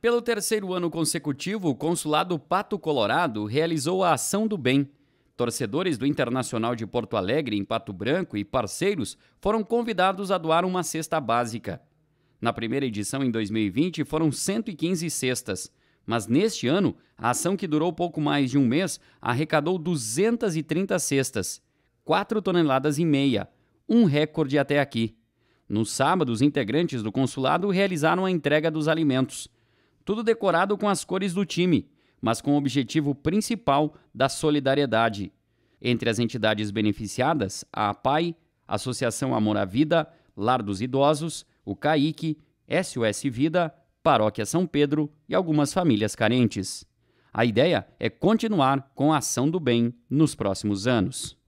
Pelo terceiro ano consecutivo, o Consulado Pato Colorado realizou a Ação do Bem. Torcedores do Internacional de Porto Alegre, em Pato Branco e parceiros foram convidados a doar uma cesta básica. Na primeira edição, em 2020, foram 115 cestas. Mas neste ano, a ação que durou pouco mais de um mês arrecadou 230 cestas, 4 toneladas e meia, um recorde até aqui. No sábado, os integrantes do consulado realizaram a entrega dos alimentos tudo decorado com as cores do time, mas com o objetivo principal da solidariedade. Entre as entidades beneficiadas, a APAI, Associação Amor à Vida, Lar dos Idosos, o CAIC, SOS Vida, Paróquia São Pedro e algumas famílias carentes. A ideia é continuar com a ação do bem nos próximos anos.